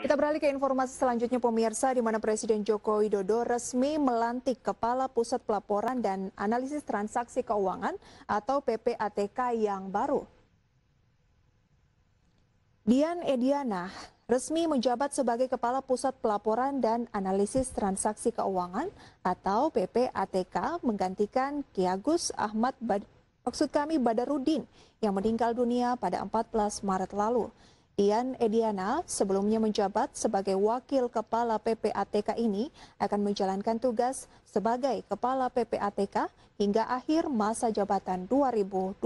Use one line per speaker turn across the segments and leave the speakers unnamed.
Kita beralih ke informasi selanjutnya pemirsa di mana Presiden Joko Widodo resmi melantik Kepala Pusat Pelaporan dan Analisis Transaksi Keuangan atau PPATK yang baru. Dian Ediana resmi menjabat sebagai Kepala Pusat Pelaporan dan Analisis Transaksi Keuangan atau PPATK menggantikan Kiagus Ahmad Bad maksud kami Badarudin yang meninggal dunia pada 14 Maret lalu. Ian Ediana sebelumnya menjabat sebagai Wakil Kepala PPATK ini akan menjalankan tugas sebagai Kepala PPATK hingga akhir masa jabatan 2021.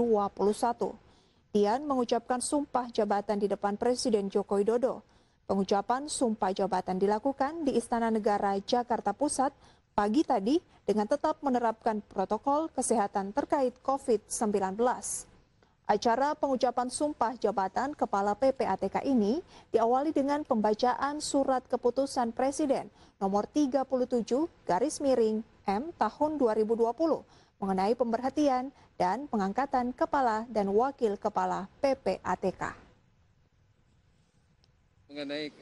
Ian mengucapkan sumpah jabatan di depan Presiden Joko Widodo. Pengucapan sumpah jabatan dilakukan di Istana Negara Jakarta Pusat pagi tadi dengan tetap menerapkan protokol kesehatan terkait COVID-19. Acara pengucapan sumpah jabatan Kepala PPATK ini diawali dengan pembacaan surat keputusan Presiden nomor 37 garis miring M tahun 2020 mengenai pemberhentian dan pengangkatan kepala dan wakil kepala PPATK.
Mengenai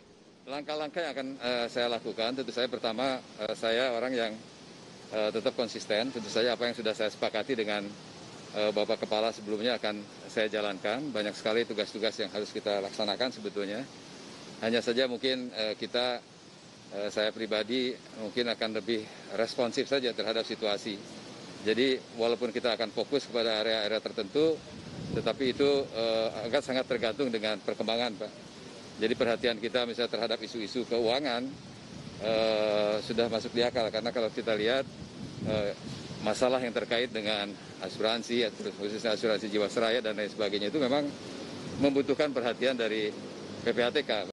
langkah-langkah yang akan uh, saya lakukan, tentu saya pertama uh, saya orang yang uh, tetap konsisten, tentu saja apa yang sudah saya sepakati dengan Eh, Bapak Kepala sebelumnya akan saya jalankan. Banyak sekali tugas-tugas yang harus kita laksanakan sebetulnya. Hanya saja mungkin eh, kita, eh, saya pribadi mungkin akan lebih responsif saja terhadap situasi. Jadi walaupun kita akan fokus kepada area-area tertentu, tetapi itu agak sangat tergantung dengan perkembangan Pak. Jadi perhatian kita misalnya terhadap isu-isu keuangan sudah masuk di akal karena kalau kita lihat masalah yang terkait dengan asuransi, khususnya asuransi jiwasraya dan lain sebagainya itu memang membutuhkan perhatian dari ppatk.